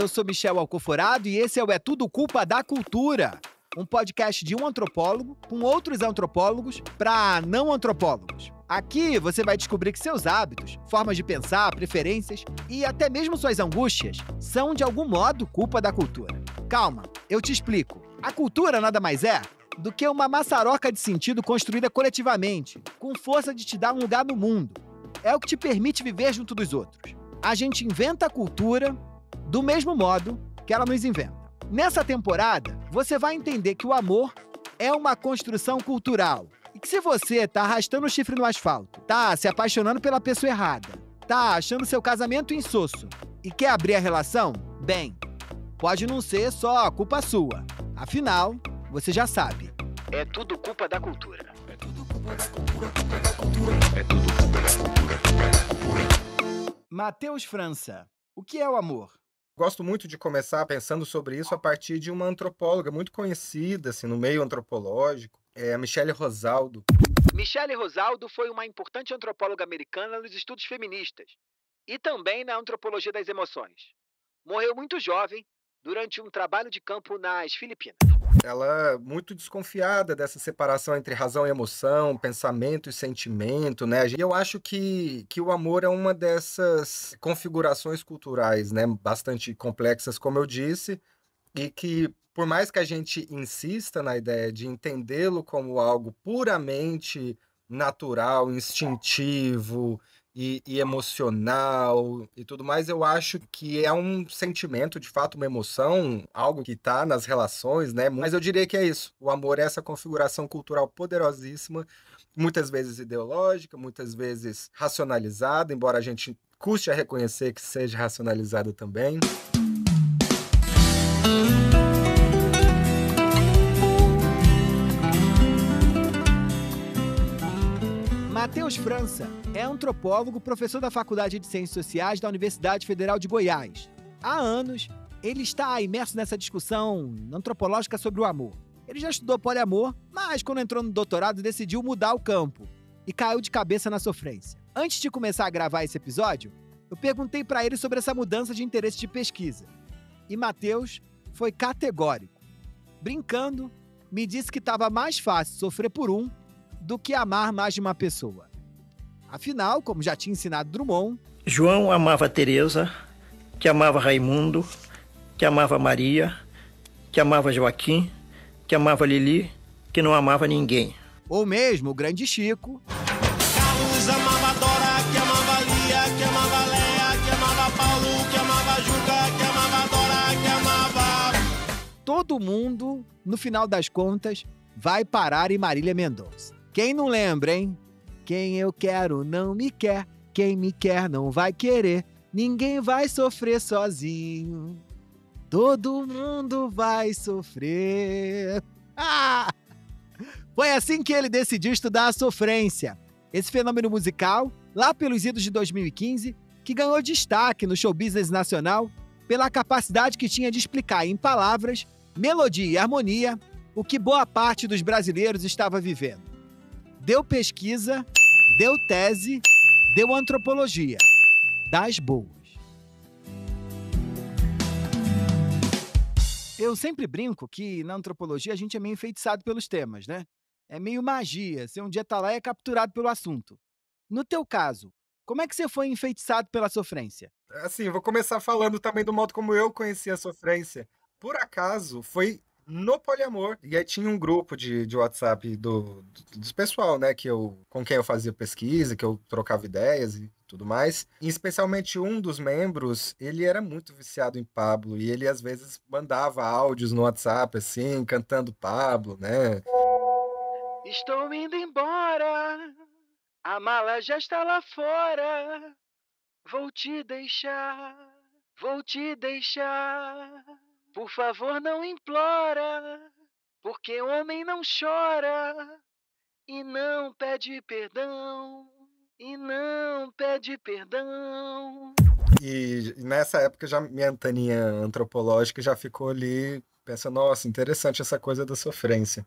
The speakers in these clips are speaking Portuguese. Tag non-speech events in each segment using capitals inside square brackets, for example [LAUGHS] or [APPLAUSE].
eu sou Michel Alcoforado e esse é o É Tudo Culpa da Cultura, um podcast de um antropólogo com outros antropólogos para não antropólogos. Aqui você vai descobrir que seus hábitos, formas de pensar, preferências e até mesmo suas angústias são de algum modo culpa da cultura. Calma, eu te explico. A cultura nada mais é do que uma maçaroca de sentido construída coletivamente, com força de te dar um lugar no mundo. É o que te permite viver junto dos outros. A gente inventa a cultura do mesmo modo que ela nos inventa. Nessa temporada, você vai entender que o amor é uma construção cultural. E que se você tá arrastando o chifre no asfalto, tá se apaixonando pela pessoa errada, tá achando seu casamento insosso e quer abrir a relação, bem, pode não ser só culpa sua. Afinal, você já sabe. É tudo culpa da cultura. É tudo culpa da cultura, culpa da cultura. É tudo culpa da cultura, culpa da cultura. Matheus França, o que é o amor? gosto muito de começar pensando sobre isso a partir de uma antropóloga muito conhecida assim, no meio antropológico, é a Michelle Rosaldo. Michelle Rosaldo foi uma importante antropóloga americana nos estudos feministas e também na antropologia das emoções. Morreu muito jovem, durante um trabalho de campo nas Filipinas. Ela é muito desconfiada dessa separação entre razão e emoção, pensamento e sentimento, né? E eu acho que, que o amor é uma dessas configurações culturais, né? Bastante complexas, como eu disse, e que por mais que a gente insista na ideia de entendê-lo como algo puramente natural, instintivo, e, e, emocional e tudo mais, eu acho que é um sentimento, de fato, uma emoção, algo que está nas relações, né? Mas eu diria que é isso. O amor é essa configuração cultural poderosíssima, muitas vezes ideológica, muitas vezes racionalizada, embora a gente custe a reconhecer que seja racionalizada também. Matheus França é antropólogo, professor da Faculdade de Ciências Sociais da Universidade Federal de Goiás. Há anos, ele está imerso nessa discussão antropológica sobre o amor. Ele já estudou poliamor, mas quando entrou no doutorado decidiu mudar o campo e caiu de cabeça na sofrência. Antes de começar a gravar esse episódio, eu perguntei para ele sobre essa mudança de interesse de pesquisa. E Matheus foi categórico. Brincando, me disse que estava mais fácil sofrer por um do que amar mais de uma pessoa. Afinal, como já tinha ensinado Drummond, João amava Teresa, que amava Raimundo, que amava Maria, que amava Joaquim, que amava Lili, que não amava ninguém. Ou mesmo o grande Chico. Carlos amava Dora, que amava Lia, que amava Leia, que amava Paulo, que amava Juca, que amava Dora, que amava. Todo mundo, no final das contas, vai parar em Marília Mendonça. Quem não lembra, hein? Quem eu quero não me quer, quem me quer não vai querer, ninguém vai sofrer sozinho. Todo mundo vai sofrer. Ah! Foi assim que ele decidiu estudar a sofrência, esse fenômeno musical, lá pelos idos de 2015, que ganhou destaque no show business nacional pela capacidade que tinha de explicar em palavras, melodia e harmonia o que boa parte dos brasileiros estava vivendo. Deu pesquisa, deu tese, deu antropologia. Das boas. Eu sempre brinco que na antropologia a gente é meio enfeitiçado pelos temas, né? É meio magia. Você um dia tá lá e é capturado pelo assunto. No teu caso, como é que você foi enfeitiçado pela sofrência? Assim, vou começar falando também do modo como eu conheci a sofrência. Por acaso, foi no poliamor. E aí tinha um grupo de, de WhatsApp do, do, do pessoal, né? Que eu, com quem eu fazia pesquisa, que eu trocava ideias e tudo mais. E especialmente um dos membros, ele era muito viciado em Pablo. E ele às vezes mandava áudios no WhatsApp, assim, cantando Pablo, né? Estou indo embora, a mala já está lá fora. Vou te deixar, vou te deixar. Por favor, não implora, porque homem não chora e não pede perdão, e não pede perdão. E nessa época já minha antaninha antropológica já ficou ali pensando, nossa, interessante essa coisa da sofrência.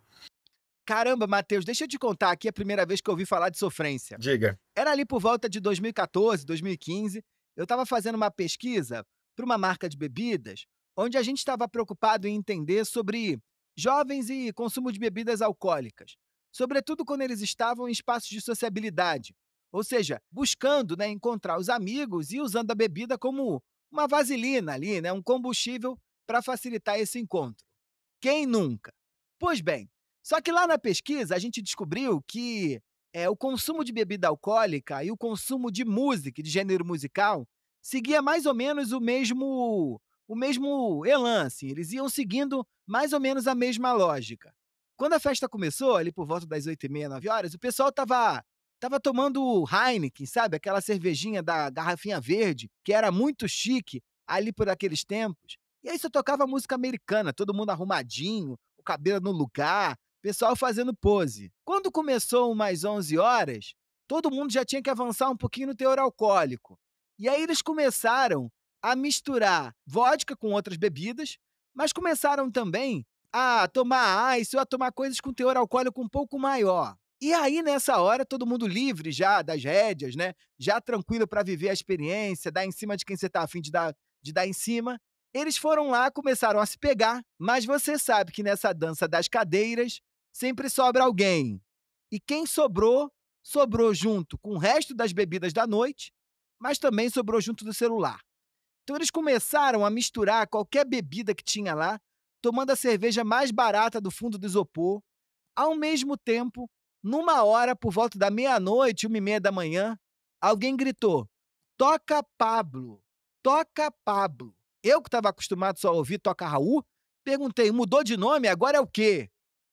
Caramba, Matheus, deixa eu te contar aqui a primeira vez que eu ouvi falar de sofrência. Diga. Era ali por volta de 2014, 2015. Eu estava fazendo uma pesquisa para uma marca de bebidas onde a gente estava preocupado em entender sobre jovens e consumo de bebidas alcoólicas, sobretudo quando eles estavam em espaços de sociabilidade, ou seja, buscando né, encontrar os amigos e usando a bebida como uma vaselina ali, né, um combustível para facilitar esse encontro. Quem nunca? Pois bem, só que lá na pesquisa a gente descobriu que é, o consumo de bebida alcoólica e o consumo de música, de gênero musical, seguia mais ou menos o mesmo o mesmo elan, assim, eles iam seguindo mais ou menos a mesma lógica. Quando a festa começou, ali por volta das 8h30, 9 horas, o pessoal tava, tava tomando Heineken, sabe? Aquela cervejinha da garrafinha verde, que era muito chique ali por aqueles tempos. E aí só tocava música americana, todo mundo arrumadinho, o cabelo no lugar, pessoal fazendo pose. Quando começou mais 11 horas, todo mundo já tinha que avançar um pouquinho no teor alcoólico. E aí eles começaram a misturar vodka com outras bebidas, mas começaram também a tomar ice ou a tomar coisas com teor alcoólico um pouco maior. E aí, nessa hora, todo mundo livre já das rédeas, né? Já tranquilo para viver a experiência, dar em cima de quem você tá afim de dar, de dar em cima. Eles foram lá, começaram a se pegar, mas você sabe que nessa dança das cadeiras sempre sobra alguém. E quem sobrou, sobrou junto com o resto das bebidas da noite, mas também sobrou junto do celular. Então eles começaram a misturar qualquer bebida que tinha lá, tomando a cerveja mais barata do fundo do isopor. Ao mesmo tempo, numa hora, por volta da meia-noite, uma e meia da manhã, alguém gritou: Toca Pablo! Toca Pablo! Eu que estava acostumado só a ouvir Toca Raul, perguntei: mudou de nome? Agora é o quê?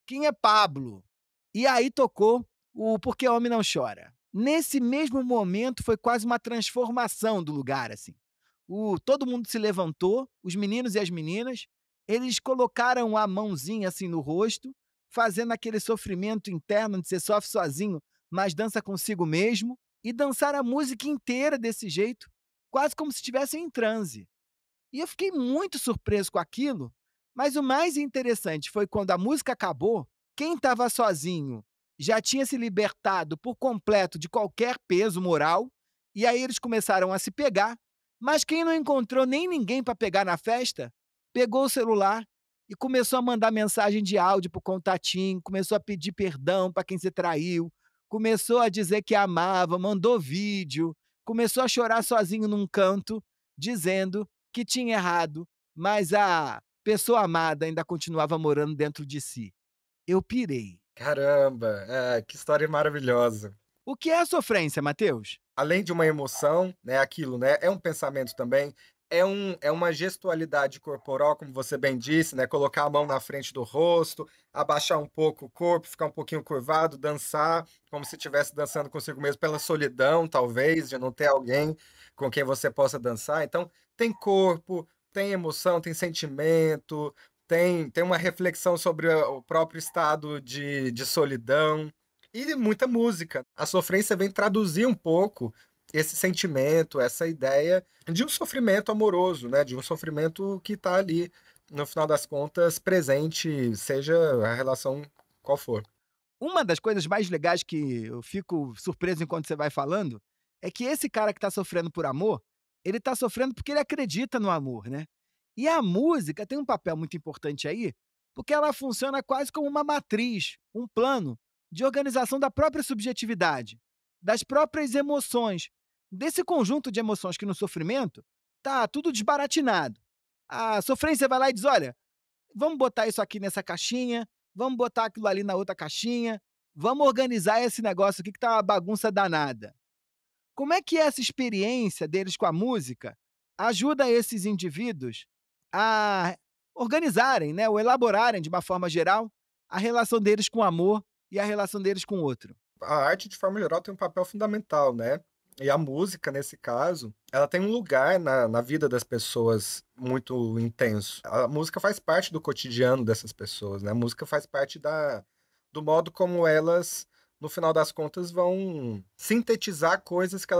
Quem é Pablo? E aí tocou o Porque Homem Não Chora. Nesse mesmo momento foi quase uma transformação do lugar, assim o, todo mundo se levantou, os meninos e as meninas, eles colocaram a mãozinha assim no rosto, fazendo aquele sofrimento interno de ser sofre sozinho, mas dança consigo mesmo, e dançar a música inteira desse jeito, quase como se estivessem em transe. E eu fiquei muito surpreso com aquilo, mas o mais interessante foi quando a música acabou, quem estava sozinho já tinha se libertado por completo de qualquer peso moral, e aí eles começaram a se pegar mas quem não encontrou nem ninguém para pegar na festa, pegou o celular e começou a mandar mensagem de áudio pro contatinho, começou a pedir perdão para quem se traiu, começou a dizer que amava, mandou vídeo, começou a chorar sozinho num canto, dizendo que tinha errado, mas a pessoa amada ainda continuava morando dentro de si. Eu pirei. Caramba, é, que história maravilhosa. O que é sofrência, Matheus? além de uma emoção, né, aquilo, né, é um pensamento também, é, um, é uma gestualidade corporal, como você bem disse, né? Colocar a mão na frente do rosto, abaixar um pouco o corpo, ficar um pouquinho curvado, dançar, como se estivesse dançando consigo mesmo, pela solidão, talvez, de não ter alguém com quem você possa dançar. Então, tem corpo, tem emoção, tem sentimento, tem, tem uma reflexão sobre o próprio estado de, de solidão e muita música. A sofrência vem traduzir um pouco esse sentimento, essa ideia de um sofrimento amoroso, né? De um sofrimento que está ali, no final das contas, presente, seja a relação qual for. Uma das coisas mais legais que eu fico surpreso enquanto você vai falando é que esse cara que está sofrendo por amor, ele está sofrendo porque ele acredita no amor, né? E a música tem um papel muito importante aí, porque ela funciona quase como uma matriz, um plano de organização da própria subjetividade, das próprias emoções, desse conjunto de emoções que no sofrimento tá tudo desbaratinado. A sofrência vai lá e diz: olha, vamos botar isso aqui nessa caixinha, vamos botar aquilo ali na outra caixinha, vamos organizar esse negócio aqui que tá uma bagunça danada. Como é que essa experiência deles com a música ajuda esses indivíduos a organizarem, né, ou elaborarem de uma forma geral a relação deles com o amor e a relação deles com o outro? A arte, de forma geral, tem um papel fundamental, né? E a música, nesse caso, ela tem um lugar na, na vida das pessoas muito intenso. A música faz parte do cotidiano dessas pessoas, né? A música faz parte da, do modo como elas, no final das contas, vão sintetizar coisas que,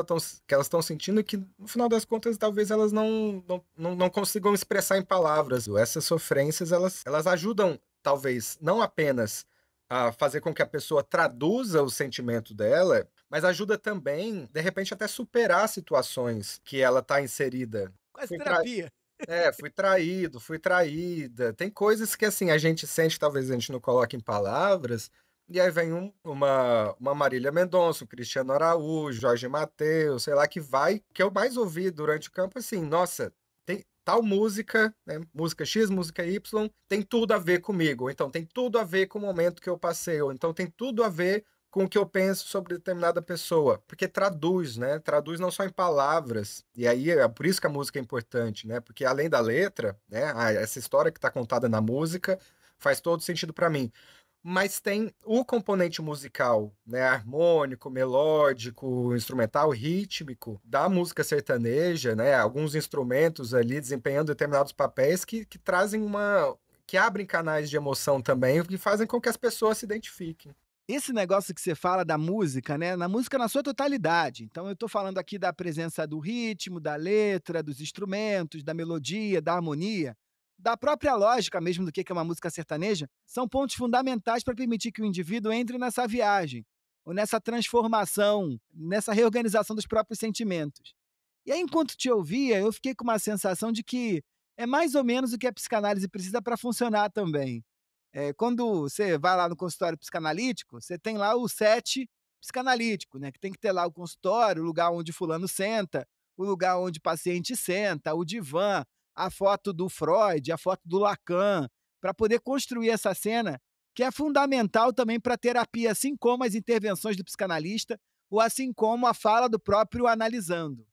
que elas estão sentindo e que, no final das contas, talvez elas não, não, não consigam expressar em palavras. Essas sofrências, elas, elas ajudam, talvez, não apenas a fazer com que a pessoa traduza o sentimento dela, mas ajuda também, de repente, até superar situações que ela está inserida. Quase terapia. É, fui traído, fui traída. Tem coisas que assim a gente sente, talvez a gente não coloque em palavras. E aí vem um, uma, uma Marília Mendonça, um Cristiano Araújo, Jorge Mateus, sei lá, que vai, que eu mais ouvi durante o campo assim, nossa, tal música, né, música X, música Y, tem tudo a ver comigo. Então tem tudo a ver com o momento que eu passei, ou então tem tudo a ver com o que eu penso sobre determinada pessoa, porque traduz, né? Traduz não só em palavras. E aí é por isso que a música é importante, né? Porque além da letra, né, ah, essa história que está contada na música faz todo sentido para mim mas tem o componente musical, né, harmônico, melódico, instrumental, rítmico da música sertaneja, né, alguns instrumentos ali desempenhando determinados papéis que, que trazem uma que abrem canais de emoção também, que fazem com que as pessoas se identifiquem. Esse negócio que você fala da música, né? Na música na sua totalidade. Então eu estou falando aqui da presença do ritmo, da letra, dos instrumentos, da melodia, da harmonia da própria lógica mesmo do que é uma música sertaneja, são pontos fundamentais para permitir que o indivíduo entre nessa viagem, ou nessa transformação, nessa reorganização dos próprios sentimentos. E aí, enquanto te ouvia, eu fiquei com uma sensação de que é mais ou menos o que a psicanálise precisa para funcionar também. É, quando você vai lá no consultório psicanalítico, você tem lá o set psicanalítico, né? Que tem que ter lá o consultório, o lugar onde fulano senta, o lugar onde o paciente senta, o divã, a foto do Freud, a foto do Lacan, para poder construir essa cena, que é fundamental também para a terapia, assim como as intervenções do psicanalista, ou assim como a fala do próprio analisando.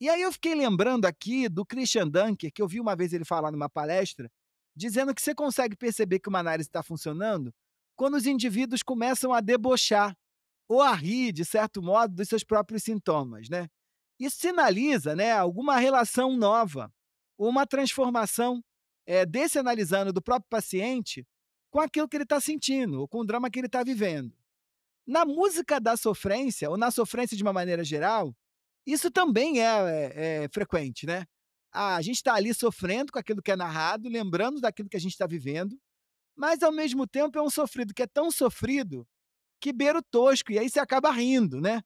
E aí eu fiquei lembrando aqui do Christian Dunker, que eu vi uma vez ele falar numa palestra, dizendo que você consegue perceber que uma análise está funcionando quando os indivíduos começam a debochar ou a rir, de certo modo, dos seus próprios sintomas, né? Isso sinaliza, né, alguma relação nova uma transformação é, desse analisando do próprio paciente com aquilo que ele está sentindo, ou com o drama que ele está vivendo. Na música da sofrência, ou na sofrência de uma maneira geral, isso também é, é, é frequente, né? Ah, a gente está ali sofrendo com aquilo que é narrado, lembrando daquilo que a gente está vivendo, mas ao mesmo tempo é um sofrido que é tão sofrido que beira o tosco, e aí você acaba rindo, né?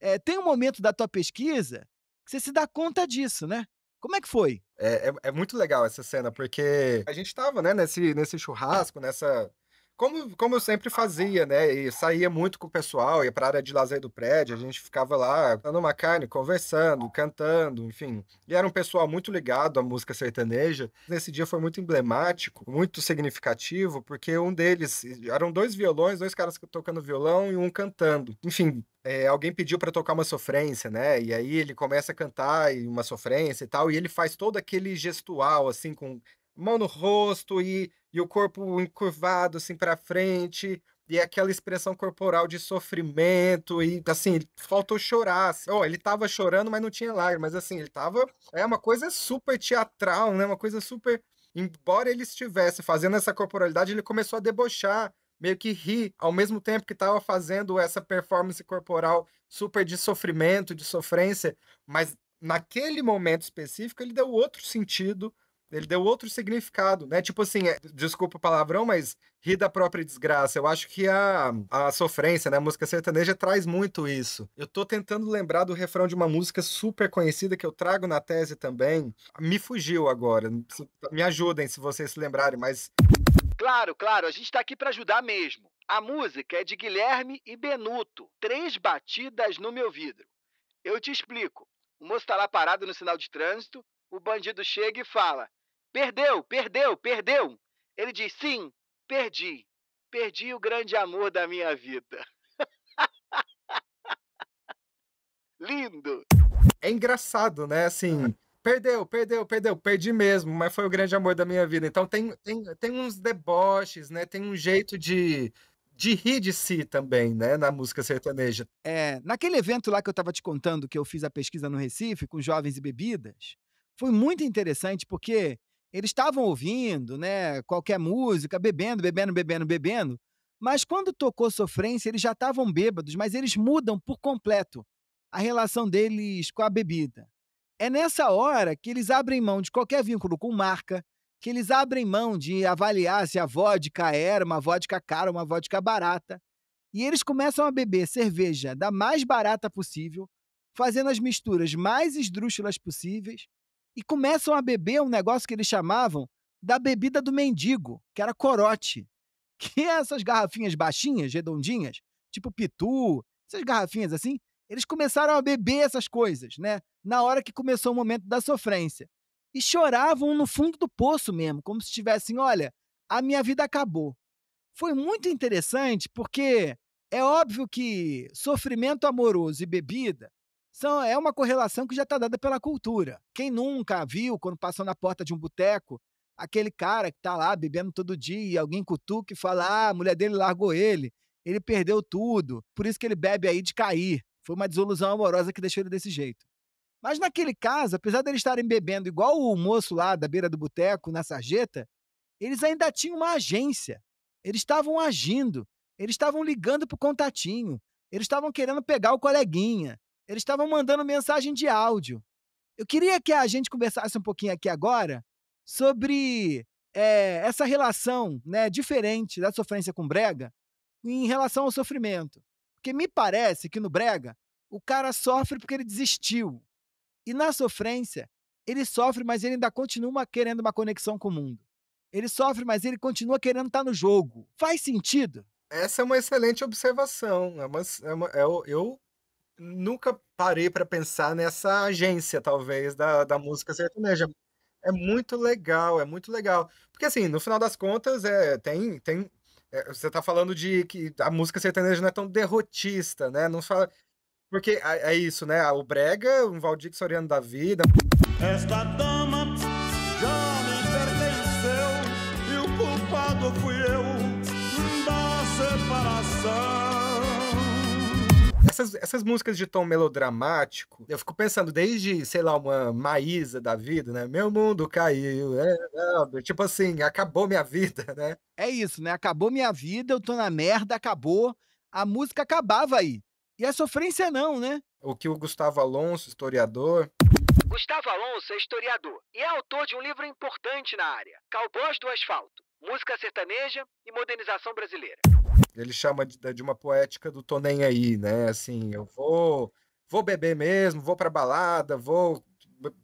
É, tem um momento da tua pesquisa que você se dá conta disso, né? Como é que foi? É, é, é, muito legal essa cena, porque a gente tava, né, nesse, nesse churrasco, nessa como, como eu sempre fazia, né? E saía muito com o pessoal, ia para a área de lazer do prédio, a gente ficava lá dando uma carne, conversando, cantando, enfim. E era um pessoal muito ligado à música sertaneja. Nesse dia foi muito emblemático, muito significativo, porque um deles, eram dois violões, dois caras tocando violão e um cantando. Enfim, é, alguém pediu para tocar uma sofrência, né? E aí ele começa a cantar e uma sofrência e tal, e ele faz todo aquele gestual, assim, com mão no rosto e, e o corpo encurvado assim para frente, e aquela expressão corporal de sofrimento e assim, faltou chorar. Assim. Oh, ele tava chorando, mas não tinha lágrimas, assim, ele tava é uma coisa super teatral, né? Uma coisa super embora ele estivesse fazendo essa corporalidade, ele começou a debochar, meio que rir ao mesmo tempo que estava fazendo essa performance corporal super de sofrimento, de sofrência, mas naquele momento específico ele deu outro sentido ele deu outro significado, né? Tipo assim, é, desculpa o palavrão, mas ri da própria desgraça. Eu acho que a, a sofrência, né? A música sertaneja traz muito isso. Eu tô tentando lembrar do refrão de uma música super conhecida que eu trago na tese também. Me fugiu agora. Me ajudem se vocês se lembrarem, mas. Claro, claro, a gente tá aqui para ajudar mesmo. A música é de Guilherme e Benuto. Três batidas no meu vidro. Eu te explico. O moço tá lá parado no sinal de trânsito, o bandido chega e fala: Perdeu, perdeu, perdeu. Ele diz: Sim, perdi. Perdi o grande amor da minha vida. [LAUGHS] Lindo. É engraçado, né? Assim, perdeu, perdeu, perdeu, perdi mesmo, mas foi o grande amor da minha vida. Então tem, tem, tem uns deboches, né? Tem um jeito de, de rir de si também, né, na música sertaneja. É, naquele evento lá que eu estava te contando, que eu fiz a pesquisa no Recife, com jovens e bebidas, foi muito interessante porque eles estavam ouvindo, né, qualquer música, bebendo, bebendo, bebendo, bebendo, mas quando tocou Sofrência, eles já estavam bêbados, mas eles mudam por completo a relação deles com a bebida. É nessa hora que eles abrem mão de qualquer vínculo com marca, que eles abrem mão de avaliar se a vodka era uma vodka cara, uma vodka barata. E eles começam a beber cerveja da mais barata possível, fazendo as misturas mais esdrúxulas possíveis, e começam a beber um negócio que eles chamavam da bebida do mendigo, que era corote, [LAUGHS] que é essas garrafinhas baixinhas, redondinhas, tipo pitu, essas garrafinhas assim, eles começaram a beber essas coisas, né? Na hora que começou o momento da sofrência. E choravam no fundo do poço mesmo, como se estivessem, olha, a minha vida acabou. Foi muito interessante porque é óbvio que sofrimento amoroso e bebida são, é uma correlação que já está dada pela cultura. Quem nunca viu, quando passou na porta de um boteco, aquele cara que está lá bebendo todo dia e alguém cutuca e fala: ah, a mulher dele largou ele, ele perdeu tudo, por isso que ele bebe aí de cair. Foi uma desilusão amorosa que deixou ele desse jeito. Mas naquele caso, apesar de eles estarem bebendo igual o moço lá da beira do boteco, na sarjeta, eles ainda tinham uma agência. Eles estavam agindo, eles estavam ligando para o contatinho, eles estavam querendo pegar o coleguinha, eles estavam mandando mensagem de áudio. Eu queria que a gente conversasse um pouquinho aqui agora sobre é, essa relação né, diferente da sofrência com brega em relação ao sofrimento. Porque me parece que no brega, o cara sofre porque ele desistiu. E na sofrência, ele sofre, mas ele ainda continua querendo uma conexão com o mundo. Ele sofre, mas ele continua querendo estar tá no jogo. Faz sentido? Essa é uma excelente observação. É uma, é uma, é, eu nunca parei para pensar nessa agência, talvez, da, da música sertaneja. É muito legal, é muito legal. Porque, assim, no final das contas, é, tem, tem, é, você está falando de que a música sertaneja não é tão derrotista, né? Não fala. Porque é, é isso, né? O Brega, um Valdir Soriano da vida. Esta essas, essas músicas de tom melodramático, eu fico pensando desde, sei lá, uma Maísa da vida, né? Meu mundo caiu, é, é, tipo assim, acabou minha vida, né? É isso, né? Acabou minha vida, eu tô na merda, acabou. A música acabava aí. E a sofrência não, né? O que o Gustavo Alonso, historiador, Gustavo Alonso é historiador e é autor de um livro importante na área: Cowboys do Asfalto, Música Sertaneja e Modernização Brasileira ele chama de, de uma poética do tô nem aí, né? Assim, eu vou vou beber mesmo, vou pra balada, vou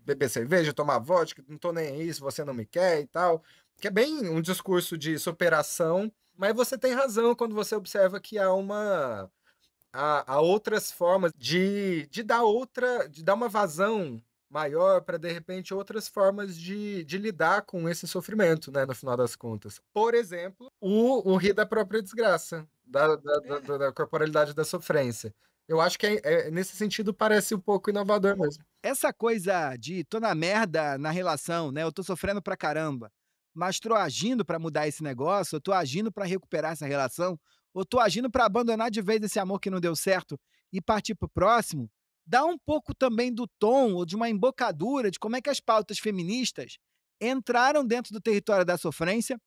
beber cerveja, tomar vodka, não tô nem aí se você não me quer e tal. Que é bem um discurso de superação, mas você tem razão quando você observa que há uma há, há outras formas de, de dar outra, de dar uma vazão maior para de repente outras formas de, de lidar com esse sofrimento, né, no final das contas. Por exemplo, o, o rir da própria desgraça, da, é. da, da, da corporalidade da sofrência. Eu acho que é, é, nesse sentido parece um pouco inovador mesmo. Essa coisa de tô na merda na relação, né? Eu tô sofrendo pra caramba, mas tô agindo para mudar esse negócio, eu tô agindo para recuperar essa relação, ou tô agindo para abandonar de vez esse amor que não deu certo e partir pro próximo dá um pouco também do tom ou de uma embocadura de como é que as pautas feministas entraram dentro do território da sofrência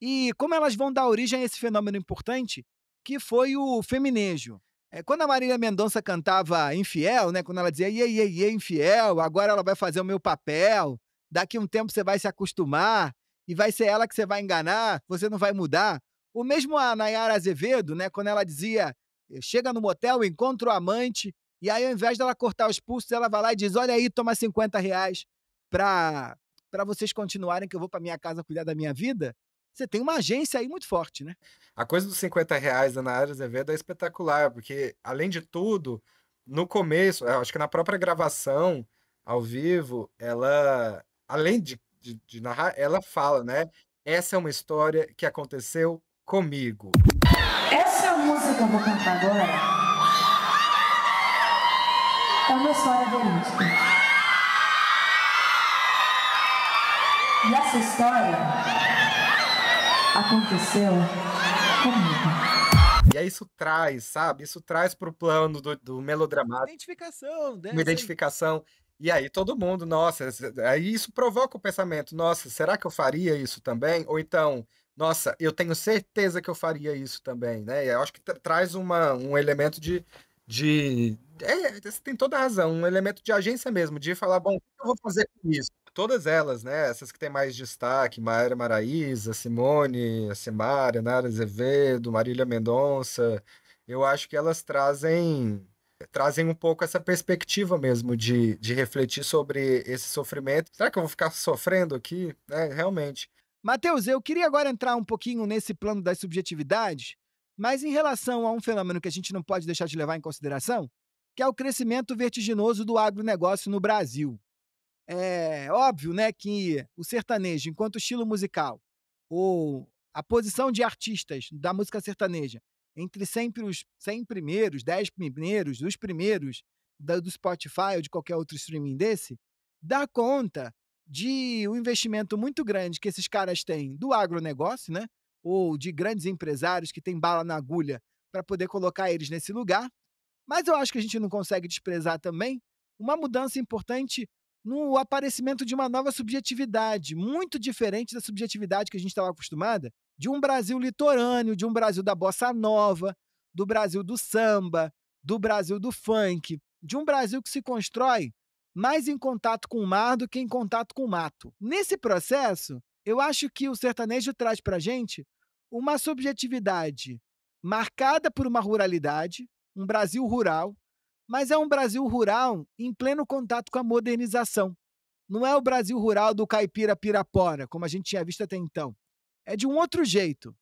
e como elas vão dar origem a esse fenômeno importante que foi o feminejo. É, quando a Marília Mendonça cantava Infiel, né, quando ela dizia iê, iê, iê, infiel, agora ela vai fazer o meu papel, daqui um tempo você vai se acostumar e vai ser ela que você vai enganar, você não vai mudar. O mesmo a Nayara Azevedo, né, quando ela dizia chega no motel, encontra o amante e aí, ao invés dela cortar os pulsos, ela vai lá e diz: Olha aí, toma 50 reais para pra vocês continuarem, que eu vou para minha casa cuidar da minha vida. Você tem uma agência aí muito forte, né? A coisa dos 50 reais da Nayara Azevedo é espetacular, porque, além de tudo, no começo, acho que na própria gravação, ao vivo, ela, além de, de, de narrar, ela fala, né? Essa é uma história que aconteceu comigo. Essa música que eu vou cantar agora é uma história sonho ver E essa história aconteceu comigo. E aí isso traz, sabe? Isso traz para o plano do, do melodramático. Identificação, né? Uma identificação. E aí todo mundo, nossa, aí isso provoca o pensamento, nossa, será que eu faria isso também? Ou então, nossa, eu tenho certeza que eu faria isso também, né? Eu acho que traz uma, um elemento de, de é, você tem toda a razão, um elemento de agência mesmo, de falar, bom, o que eu vou fazer com isso? Todas elas, né? Essas que têm mais destaque, Maíra Maraísa Simone, Simária, Nara Azevedo, Marília Mendonça, eu acho que elas trazem trazem um pouco essa perspectiva mesmo de, de refletir sobre esse sofrimento. Será que eu vou ficar sofrendo aqui? É, realmente. Matheus, eu queria agora entrar um pouquinho nesse plano das subjetividades, mas em relação a um fenômeno que a gente não pode deixar de levar em consideração, que é o crescimento vertiginoso do agronegócio no Brasil. É óbvio né, que o sertanejo, enquanto estilo musical, ou a posição de artistas da música sertaneja entre sempre os 100 primeiros, 10 primeiros, os primeiros do Spotify ou de qualquer outro streaming desse, dá conta de um investimento muito grande que esses caras têm do agronegócio, né? Ou de grandes empresários que têm bala na agulha para poder colocar eles nesse lugar, mas eu acho que a gente não consegue desprezar também uma mudança importante no aparecimento de uma nova subjetividade, muito diferente da subjetividade que a gente estava acostumada, de um Brasil litorâneo, de um Brasil da bossa nova, do Brasil do samba, do Brasil do funk, de um Brasil que se constrói mais em contato com o mar do que em contato com o mato. Nesse processo, eu acho que o sertanejo traz para gente uma subjetividade marcada por uma ruralidade, um Brasil rural, mas é um Brasil rural em pleno contato com a modernização. Não é o Brasil rural do caipira pirapora, como a gente tinha visto até então. É de um outro jeito.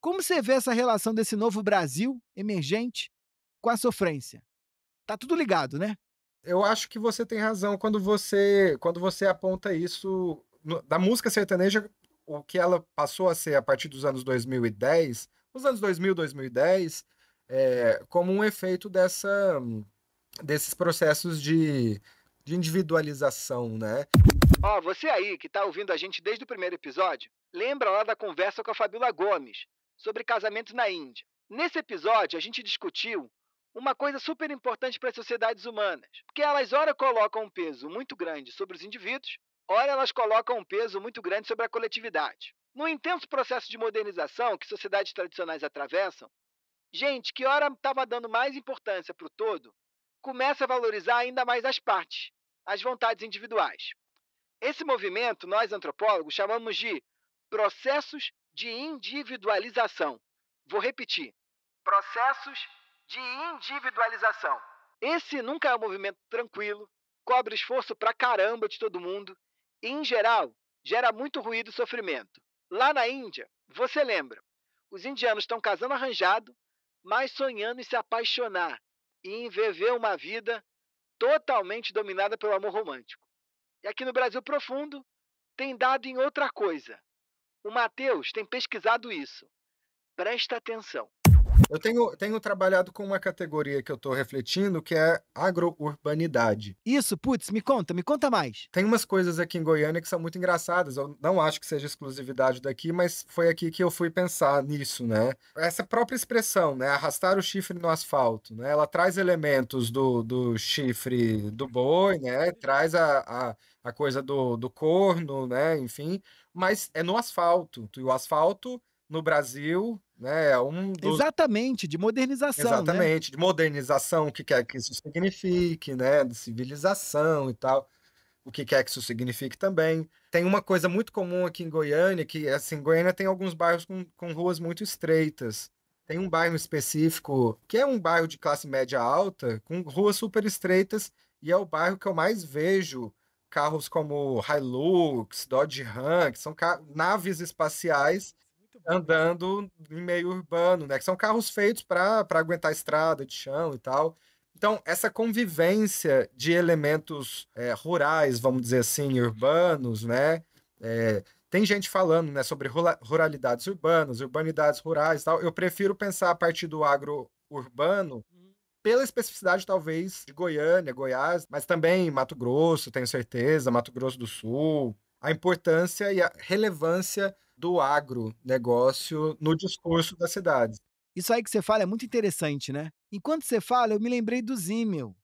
Como você vê essa relação desse novo Brasil emergente com a sofrência? Tá tudo ligado, né? Eu acho que você tem razão quando você quando você aponta isso no, da música sertaneja, o que ela passou a ser a partir dos anos 2010, nos anos 2000, 2010, é, como um efeito dessa, desses processos de, de individualização, né? Ó, oh, você aí que está ouvindo a gente desde o primeiro episódio, lembra lá da conversa com a Fabiola Gomes sobre casamento na Índia. Nesse episódio, a gente discutiu uma coisa super importante para as sociedades humanas, porque elas ora colocam um peso muito grande sobre os indivíduos, ora elas colocam um peso muito grande sobre a coletividade. No intenso processo de modernização que sociedades tradicionais atravessam, Gente, que hora estava dando mais importância para o todo, começa a valorizar ainda mais as partes, as vontades individuais. Esse movimento, nós antropólogos chamamos de processos de individualização. Vou repetir: processos de individualização. Esse nunca é um movimento tranquilo, cobra esforço pra caramba de todo mundo e, em geral, gera muito ruído e sofrimento. Lá na Índia, você lembra, os indianos estão casando arranjado mas sonhando em se apaixonar e em viver uma vida totalmente dominada pelo amor romântico. E aqui no Brasil profundo tem dado em outra coisa. O Mateus tem pesquisado isso. Presta atenção. Eu tenho, tenho trabalhado com uma categoria que eu estou refletindo, que é agrourbanidade. Isso, putz, me conta, me conta mais. Tem umas coisas aqui em Goiânia que são muito engraçadas. Eu não acho que seja exclusividade daqui, mas foi aqui que eu fui pensar nisso, né? Essa própria expressão, né? Arrastar o chifre no asfalto, né? Ela traz elementos do, do chifre do boi, né? Traz a, a, a coisa do, do corno, né? Enfim, mas é no asfalto. E o asfalto no Brasil né? Um Exatamente, de modernização. Né? Exatamente, né? de modernização, o que quer que isso signifique, né? De civilização e tal. O que quer que isso signifique também. Tem uma coisa muito comum aqui em Goiânia, que assim, Goiânia tem alguns bairros com, com ruas muito estreitas. Tem um bairro específico que é um bairro de classe média alta, com ruas super estreitas, e é o bairro que eu mais vejo carros como Hilux, Dodge Ram, que são naves espaciais andando em meio urbano, né? Que são carros feitos para aguentar estrada de chão e tal. Então, essa convivência de elementos é, rurais, vamos dizer assim, urbanos, né? É, tem gente falando né, sobre ruralidades urbanas, urbanidades rurais e tal. Eu prefiro pensar a partir do agro urbano pela especificidade, talvez, de Goiânia, Goiás, mas também Mato Grosso, tenho certeza, Mato Grosso do Sul, a importância e a relevância do agronegócio no discurso das cidades. Isso aí que você fala é muito interessante, né? Enquanto você fala, eu me lembrei do Zimmel,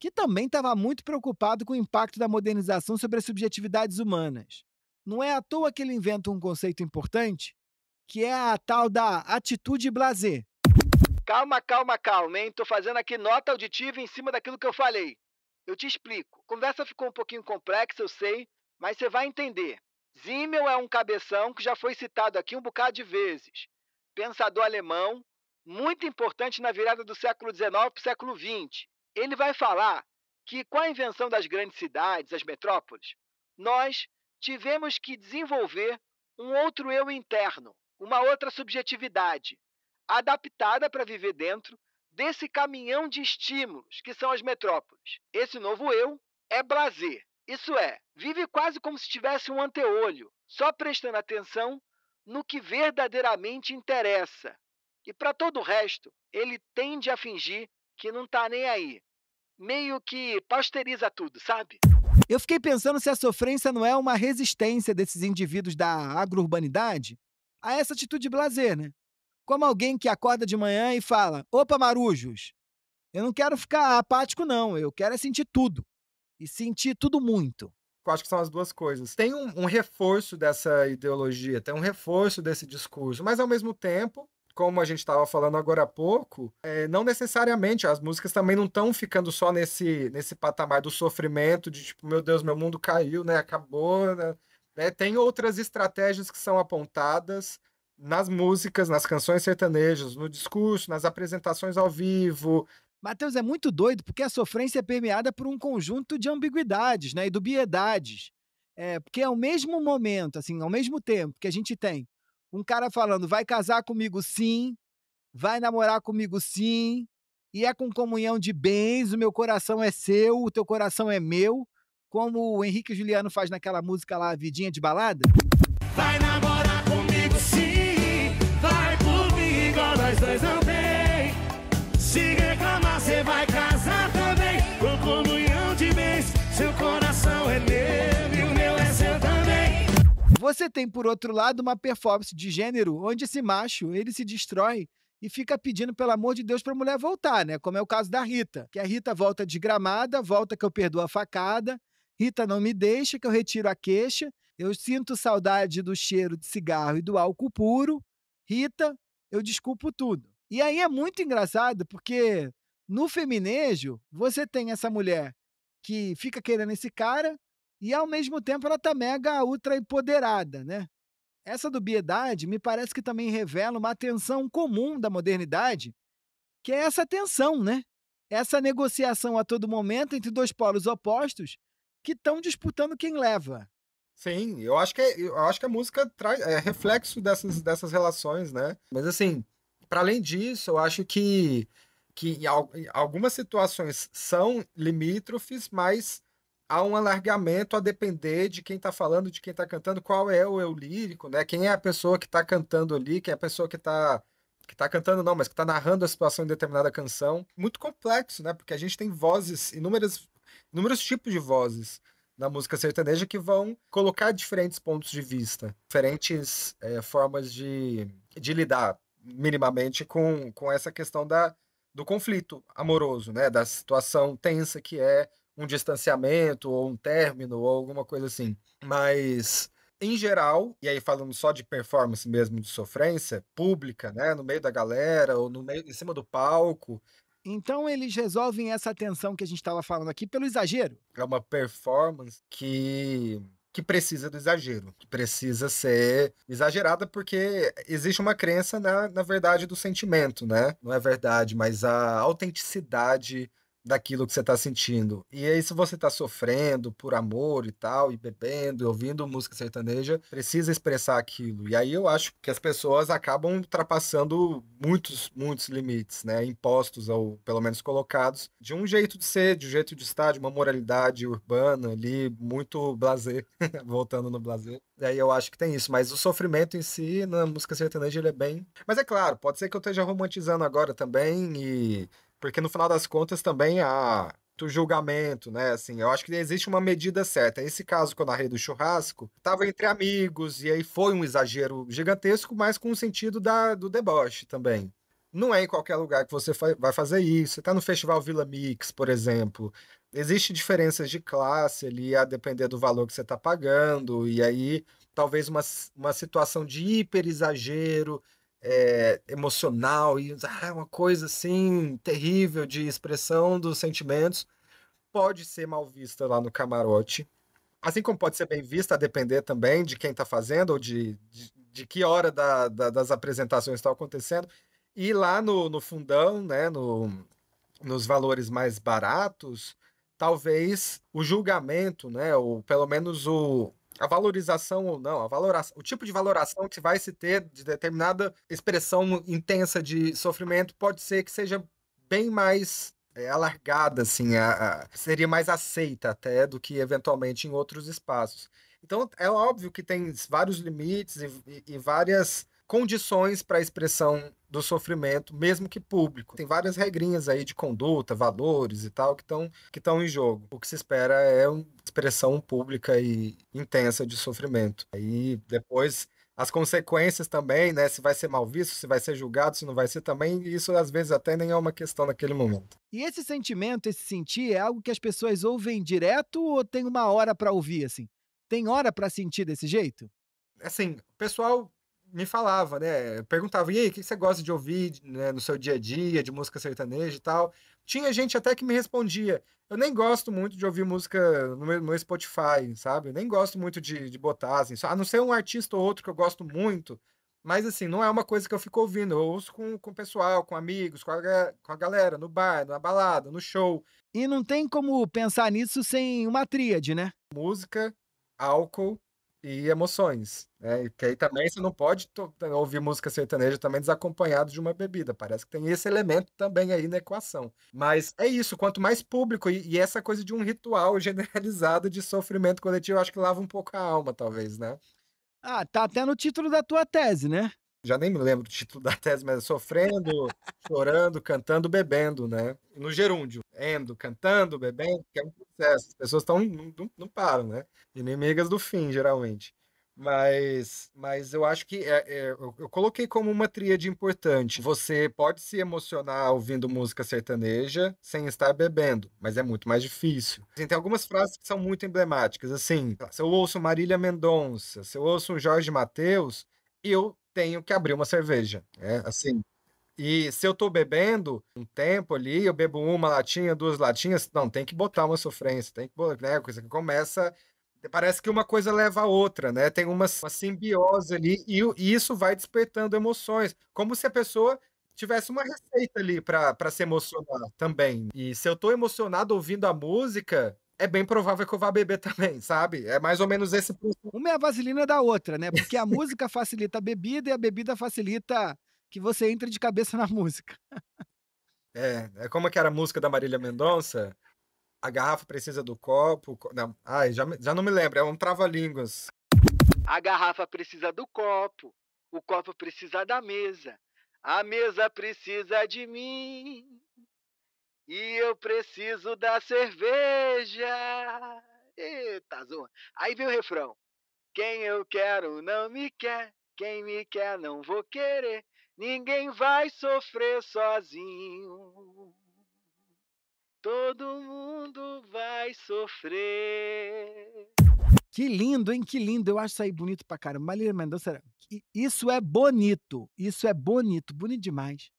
que também estava muito preocupado com o impacto da modernização sobre as subjetividades humanas. Não é à toa que ele inventa um conceito importante, que é a tal da atitude blazer. Calma, calma, calma, hein? Tô fazendo aqui nota auditiva em cima daquilo que eu falei. Eu te explico. A conversa ficou um pouquinho complexa, eu sei, mas você vai entender. Zimmel é um cabeção que já foi citado aqui um bocado de vezes. Pensador alemão, muito importante na virada do século XIX para o século XX. Ele vai falar que, com a invenção das grandes cidades, as metrópoles, nós tivemos que desenvolver um outro eu interno, uma outra subjetividade, adaptada para viver dentro desse caminhão de estímulos que são as metrópoles. Esse novo eu é Blazer. Isso é, vive quase como se tivesse um anteolho, só prestando atenção no que verdadeiramente interessa. E para todo o resto, ele tende a fingir que não está nem aí. Meio que pasteuriza tudo, sabe? Eu fiquei pensando se a sofrência não é uma resistência desses indivíduos da agrourbanidade a essa atitude de blazer, né? Como alguém que acorda de manhã e fala: opa, marujos, eu não quero ficar apático, não, eu quero é sentir tudo e sentir tudo muito. Eu acho que são as duas coisas. Tem um, um reforço dessa ideologia, tem um reforço desse discurso, mas ao mesmo tempo, como a gente estava falando agora há pouco, é, não necessariamente as músicas também não estão ficando só nesse, nesse patamar do sofrimento, de tipo, meu Deus, meu mundo caiu, né? Acabou. Né? né tem outras estratégias que são apontadas nas músicas, nas canções sertanejas, no discurso, nas apresentações ao vivo, Mateus é muito doido porque a sofrência é permeada por um conjunto de ambiguidades, né, e dubiedades. É, porque ao mesmo momento, assim, ao mesmo tempo que a gente tem um cara falando, vai casar comigo sim, vai namorar comigo sim, e é com comunhão de bens, o meu coração é seu, o teu coração é meu, como o Henrique Juliano faz naquela música lá, Vidinha de Balada. Vai namorar comigo sim, vai comigo, nós dois não tem, siga Você tem, por outro lado, uma performance de gênero onde esse macho, ele se destrói e fica pedindo, pelo amor de Deus, para a mulher voltar, né? Como é o caso da Rita, que a Rita volta desgramada, volta que eu perdoo a facada, Rita não me deixa, que eu retiro a queixa, eu sinto saudade do cheiro de cigarro e do álcool puro, Rita, eu desculpo tudo. E aí é muito engraçado, porque no feminejo, você tem essa mulher que fica querendo esse cara, e ao mesmo tempo ela tá mega ultra empoderada, né? Essa dubiedade me parece que também revela uma tensão comum da modernidade, que é essa tensão, né? Essa negociação a todo momento entre dois polos opostos que estão disputando quem leva. Sim, eu acho que, é, eu acho que a música traz, é reflexo dessas, dessas relações, né? Mas assim, para além disso, eu acho que, que algumas situações são limítrofes, mas há um alargamento a depender de quem está falando, de quem está cantando, qual é o eu lírico, né? Quem é a pessoa que está cantando ali, quem é a pessoa que está que tá cantando não, mas que está narrando a situação em determinada canção. Muito complexo, né? Porque a gente tem vozes, inúmeras, inúmeros tipos de vozes na música sertaneja que vão colocar diferentes pontos de vista, diferentes é, formas de, de lidar minimamente com, com essa questão da, do conflito amoroso, né? Da situação tensa que é um distanciamento ou um término ou alguma coisa assim. Mas em geral, e aí falando só de performance mesmo, de sofrência pública, né, no meio da galera ou no meio em cima do palco. Então eles resolvem essa tensão que a gente estava falando aqui pelo exagero. É uma performance que que precisa do exagero, que precisa ser exagerada porque existe uma crença na, na verdade do sentimento, né? Não é verdade, mas a autenticidade daquilo que você está sentindo. E aí, se você está sofrendo por amor e tal, e bebendo, e ouvindo música sertaneja, precisa expressar aquilo. E aí eu acho que as pessoas acabam ultrapassando muitos, muitos limites, né? Impostos, ou pelo menos colocados, de um jeito de ser, de um jeito de estar, de uma moralidade urbana ali, muito blazer, [LAUGHS] voltando no blazer. E aí eu acho que tem isso. Mas o sofrimento em si, na música sertaneja, ele é bem. Mas é claro, pode ser que eu esteja romantizando agora também e porque no final das contas também há do julgamento, né? Assim, eu acho que existe uma medida certa. Nesse caso com a rede do churrasco, tava entre amigos e aí foi um exagero gigantesco, mas com o sentido da, do deboche também. Não é em qualquer lugar que você vai fazer isso. Você tá no Festival Vila Mix, por exemplo. Existe diferenças de classe ali, a depender do valor que você tá pagando, e aí talvez uma, uma situação de hiper exagero é, emocional e ah, uma coisa assim terrível de expressão dos sentimentos pode ser mal vista lá no camarote. Assim como pode ser bem vista, a depender também de quem está fazendo ou de, de, de que hora da, da, das apresentações está acontecendo. E lá no, no fundão, né, no, nos valores mais baratos, talvez o julgamento, né, ou pelo menos o, a valorização ou não, a valoração, o tipo de valoração que vai se ter de determinada expressão intensa de sofrimento pode ser que seja bem mais é, alargada, assim, a, a, seria mais aceita até do que eventualmente em outros espaços. Então é óbvio que tem vários limites e, e, e várias condições para a expressão do sofrimento, mesmo que público. Tem várias regrinhas aí de conduta, valores e tal que estão que em jogo. O que se espera é uma expressão pública e intensa de sofrimento. Aí depois as consequências também, né? Se vai ser mal visto, se vai ser julgado, se não vai ser também, isso às vezes até nem é uma questão naquele momento. E esse sentimento, esse sentir, é algo que as pessoas ouvem direto ou tem uma hora para ouvir assim? Tem hora para sentir desse jeito? Assim, o pessoal me falava, né? Perguntava, e aí, o que você gosta de ouvir né, no seu dia a dia, de música sertaneja e tal? Tinha gente até que me respondia. Eu nem gosto muito de ouvir música no meu, Spotify, sabe? Eu nem gosto muito de, de botar, assim, só, a não ser um artista ou outro que eu gosto muito. Mas, assim, não é uma coisa que eu fico ouvindo. Eu ouço com, com o pessoal, com amigos, com a, com a galera, no bar, na balada, no show. E não tem como pensar nisso sem uma tríade, né? Música, álcool e emoções. Né? Que aí também você não pode ouvir música sertaneja também desacompanhado de uma bebida. Parece que tem esse elemento também aí na equação. Mas é isso, quanto mais público, e, e essa coisa de um ritual [LAUGHS] generalizado de sofrimento coletivo, acho que lava um pouco a alma, talvez, né? Ah, tá até no título da tua tese, né? já nem me lembro do título da tese, mas é sofrendo, [LAUGHS] chorando, cantando, bebendo, né? No gerúndio, endo, cantando, bebendo, que é um processo. As pessoas estão não, não, param, né? Inimigas do fim, geralmente. Mas, mas eu acho que é, é, eu, eu coloquei como uma tríade importante. Você pode se emocionar ouvindo música sertaneja sem estar bebendo, mas é muito mais difícil. Assim, tem algumas frases que são muito emblemáticas, assim, se eu ouço Marília Mendonça, se eu ouço um Jorge Mateus, eu tenho que abrir uma cerveja. É assim. E se eu estou bebendo um tempo ali, eu bebo uma latinha, duas latinhas, não, tem que botar uma sofrência, tem que botar, né? Coisa que começa. Parece que uma coisa leva a outra, né? Tem uma, uma simbiose ali e, e isso vai despertando emoções. Como se a pessoa tivesse uma receita ali para se emocionar também. E se eu estou emocionado ouvindo a música, é bem provável que eu vá beber também, sabe? É mais ou menos esse. Uma é a vaselina da outra, né? Porque a música facilita a bebida e a bebida facilita que você entre de cabeça [LAUGHS] na música. é, é como que era a música da Marília Mendonça? A garrafa precisa do copo. Não, ai, já, já não me lembro, é um trava-línguas. A garrafa precisa do copo, o copo precisa da mesa, a mesa precisa de mim. E eu preciso da cerveja. Eita, zoa. Aí vem o refrão. Quem eu quero não me quer, quem me quer não vou querer. Ninguém vai sofrer sozinho. Todo mundo vai sofrer. Que lindo, hein? Que lindo. Eu acho isso aí bonito pra caramba. Marília Mendonça, isso é bonito. Isso é bonito. Bonito demais.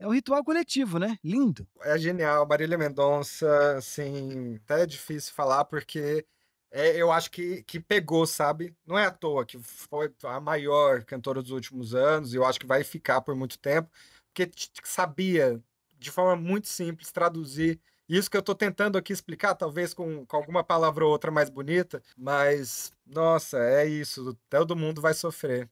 É um ritual coletivo, né? Lindo. É genial. Marília Mendonça, assim, até é difícil falar porque é, eu acho que, que pegou, sabe? Não é à toa que foi a maior cantora dos últimos anos e eu acho que vai ficar por muito tempo, porque sabia, de forma muito simples, traduzir isso que eu estou tentando aqui explicar, talvez com, com, alguma palavra ou outra mais bonita, mas, nossa, é isso, todo mundo vai sofrer.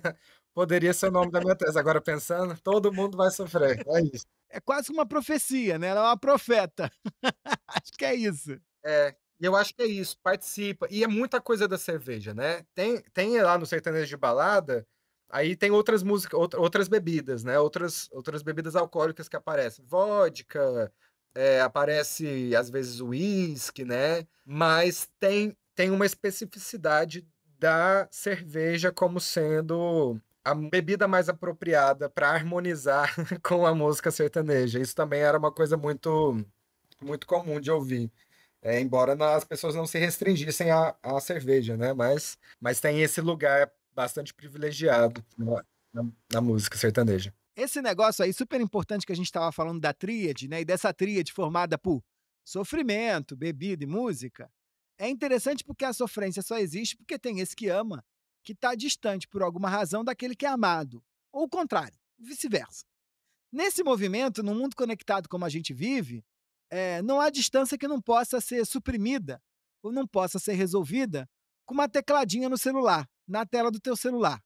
[LAUGHS] Poderia ser o nome da minha tese. Agora pensando, todo mundo vai sofrer. É isso. É quase uma profecia, né? Ela é uma profeta. [LAUGHS] acho que é isso. É, eu acho que é isso. Participa. E é muita coisa da cerveja, né? Tem, tem lá no sertanejo de balada, aí tem outras músicas, outras bebidas, né? Outras, outras bebidas alcoólicas que aparecem. Vodka, é, aparece às vezes uísque, né? Mas tem, tem uma especificidade da cerveja como sendo a bebida mais apropriada para harmonizar [LAUGHS] com a música sertaneja. Isso também era uma coisa muito, muito comum de ouvir. É, embora as pessoas não se restringissem à, à cerveja, né? Mas, mas tem esse lugar bastante privilegiado na, na, na música sertaneja. Esse negócio aí super importante que a gente estava falando da tríade, né? E dessa tríade formada por sofrimento, bebida e música. É interessante porque a sofrência só existe porque tem esse que ama que está distante por alguma razão daquele que é amado, ou o contrário, vice-versa. Nesse movimento, no mundo conectado como a gente vive, é, não há distância que não possa ser suprimida ou não possa ser resolvida com uma tecladinha no celular, na tela do teu celular.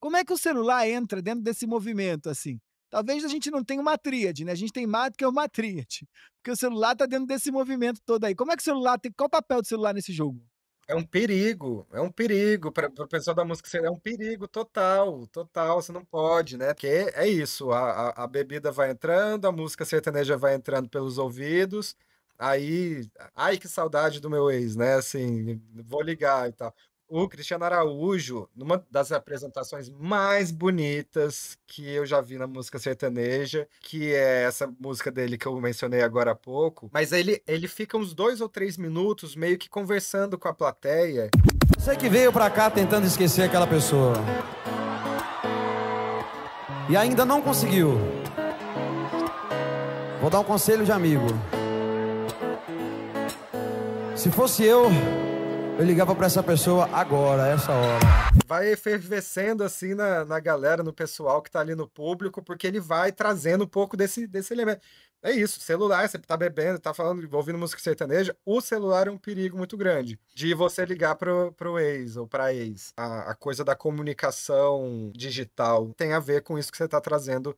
Como é que o celular entra dentro desse movimento assim? Talvez a gente não tenha uma tríade, né? A gente tem mais do que uma [LAUGHS] tríade, porque o celular está dentro desse movimento todo aí. Como é que o celular tem qual o papel do celular nesse jogo? É um perigo, é um perigo para o pessoal da música, é um perigo total, total, você não pode, né? Porque é isso, a, a, a bebida vai entrando, a música sertaneja vai entrando pelos ouvidos, aí, ai que saudade do meu ex, né? Assim, vou ligar e tal o Cristiano Araújo, numa das apresentações mais bonitas que eu já vi na música sertaneja, que é essa música dele que eu mencionei agora há pouco, mas ele, ele fica uns dois ou três minutos meio que conversando com a plateia. Você que veio pra cá tentando esquecer aquela pessoa. E ainda não conseguiu. Vou dar um conselho de amigo. Se fosse eu, eu ligava para essa pessoa agora, essa hora. Vai efervescendo assim na, na galera, no pessoal que tá ali no público, porque ele vai trazendo um pouco desse, desse elemento. É isso, celular, você tá bebendo, tá falando, ouvindo música sertaneja, o celular é um perigo muito grande de você ligar pro, pro ex ou pra ex. A, a coisa da comunicação digital tem a ver com isso que você tá trazendo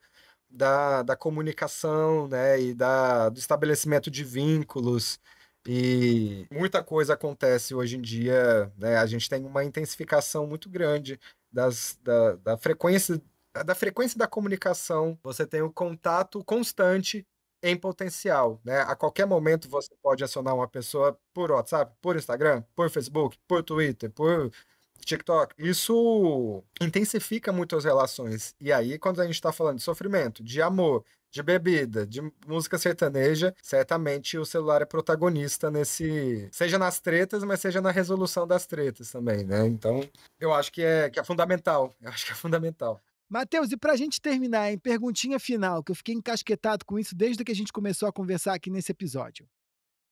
da, da comunicação, né, e da, do estabelecimento de vínculos e muita coisa acontece hoje em dia, né? A gente tem uma intensificação muito grande das, da, da frequência da frequência da comunicação, você tem o um contato constante em potencial, né? A qualquer momento você pode acionar uma pessoa por WhatsApp, por Instagram, por Facebook, por Twitter, por TikTok. Isso intensifica muito as relações. E aí, quando a gente está falando de sofrimento, de amor, de bebida, de música sertaneja, certamente o celular é protagonista nesse. Seja nas tretas, mas seja na resolução das tretas também, né? Então, eu acho que é, que é fundamental. [LAUGHS] Eu acho que é fundamental. Matheus, e para a gente terminar, em perguntinha final, que eu fiquei encasquetado com isso desde que a gente começou a conversar aqui nesse episódio.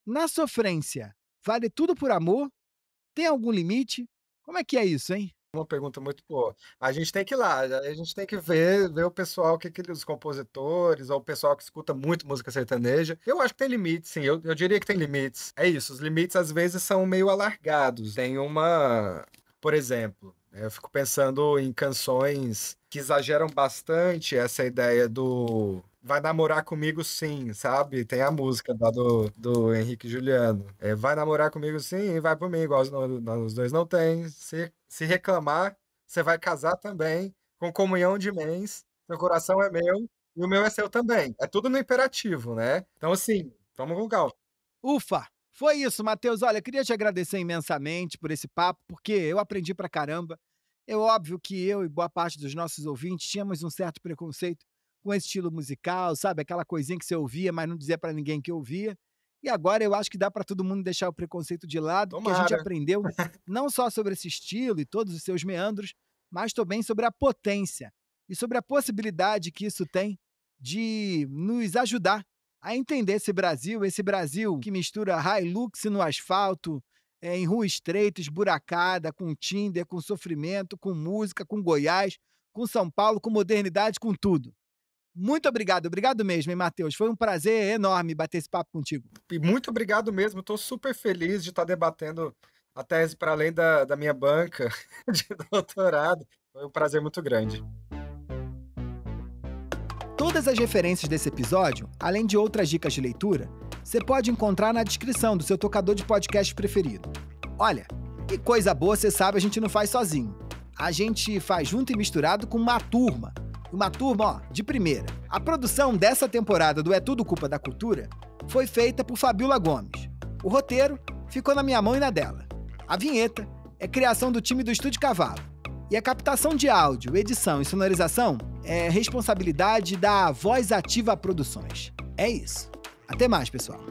Na sofrência, vale tudo por amor? Tem algum limite? Como é que é isso, hein? uma pergunta muito boa. A gente tem que ir lá, a gente tem que ver, ver o pessoal, que, que os compositores, ou o pessoal que escuta muito música sertaneja. Eu acho que tem limites, sim, eu, eu diria que tem limites. É isso, os limites às vezes são meio alargados. Tem uma. Por exemplo, eu fico pensando em canções que exageram bastante essa ideia do Vai Namorar Comigo Sim, sabe? Tem a música lá do, do Henrique Juliano. É, vai namorar comigo sim e vai por mim, igual os, os dois não tem. Se, se reclamar, você vai casar também, com comunhão de mães. Seu coração é meu e o meu é seu também. É tudo no imperativo, né? Então, assim, vamos com calma. Ufa! Foi isso, Matheus. Olha, queria te agradecer imensamente por esse papo, porque eu aprendi pra caramba. É óbvio que eu e boa parte dos nossos ouvintes tínhamos um certo preconceito com estilo musical, sabe? Aquela coisinha que você ouvia, mas não dizia para ninguém que ouvia. E agora eu acho que dá para todo mundo deixar o preconceito de lado, Tomara. porque a gente aprendeu não só sobre esse estilo e todos os seus meandros, mas também sobre a potência e sobre a possibilidade que isso tem de nos ajudar a entender esse Brasil, esse Brasil que mistura Hilux no asfalto, é, em rua estreita, esburacada, com Tinder, com sofrimento, com música, com Goiás, com São Paulo, com modernidade, com tudo. Muito obrigado, obrigado mesmo, hein, Matheus? Foi um prazer enorme bater esse papo contigo. E muito obrigado mesmo, estou super feliz de estar tá debatendo a tese para além da, da minha banca [LAUGHS] de doutorado. Foi um prazer muito grande. Todas as referências desse episódio, além de outras dicas de leitura, você pode encontrar na descrição do seu tocador de podcast preferido. Olha, que coisa boa, você sabe, a gente não faz sozinho. A gente faz junto e misturado com uma turma uma turma, ó, de primeira. A produção dessa temporada do É Tudo Culpa da Cultura foi feita por Fabiola Gomes. O roteiro ficou na minha mão e na dela. A vinheta é criação do time do Estúdio Cavalo. E a captação de áudio, edição e sonorização é responsabilidade da Voz Ativa Produções. É isso. Até mais, pessoal.